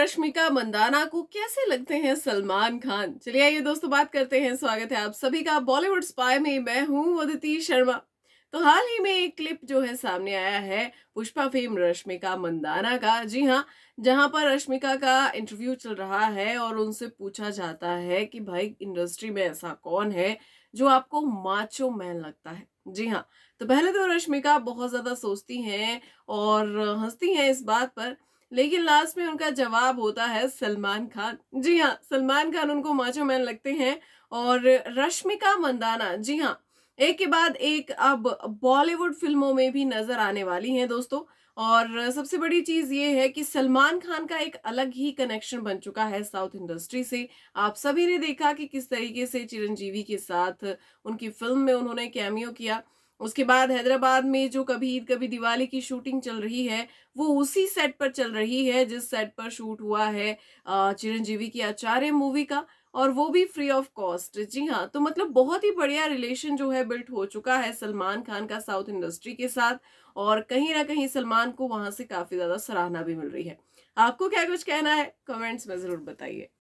रश्मिका मंदाना को कैसे लगते हैं सलमान खान चलिए आइए दोस्तों बात करते हैं स्वागत है आप सभी का बॉलीवुड स्पाय में मैं हूं अदिति शर्मा तो हाल ही में एक क्लिप जो है सामने आया है पुष्पा फिल्म रश्मिका मंदाना का जी हाँ जहाँ पर रश्मिका का इंटरव्यू चल रहा है और उनसे पूछा जाता है कि भाई इंडस्ट्री में ऐसा कौन है जो आपको माचो मैन लगता है जी हाँ तो पहले तो रश्मिका बहुत ज़्यादा सोचती हैं और हंसती हैं इस बात पर लेकिन लास्ट में उनका जवाब होता है सलमान खान जी हाँ सलमान खान उनको माचो मैन लगते हैं और रश्मिका मंदाना जी हाँ एक के बाद एक अब बॉलीवुड फिल्मों में भी नजर आने वाली हैं दोस्तों और सबसे बड़ी चीज़ ये है कि सलमान खान का एक अलग ही कनेक्शन बन चुका है साउथ इंडस्ट्री से आप सभी ने देखा कि किस तरीके से चिरंजीवी के साथ उनकी फिल्म में उन्होंने कैमियो किया उसके बाद हैदराबाद में जो कभी ईद कभी दिवाली की शूटिंग चल रही है वो उसी सेट पर चल रही है जिस सेट पर शूट हुआ है चिरंजीवी की आचार्य मूवी का और वो भी फ्री ऑफ कॉस्ट जी हाँ तो मतलब बहुत ही बढ़िया रिलेशन जो है बिल्ट हो चुका है सलमान खान का साउथ इंडस्ट्री के साथ और कहीं ना कहीं सलमान को वहां से काफी ज्यादा सराहना भी मिल रही है आपको क्या कुछ कहना है कमेंट्स में जरूर बताइए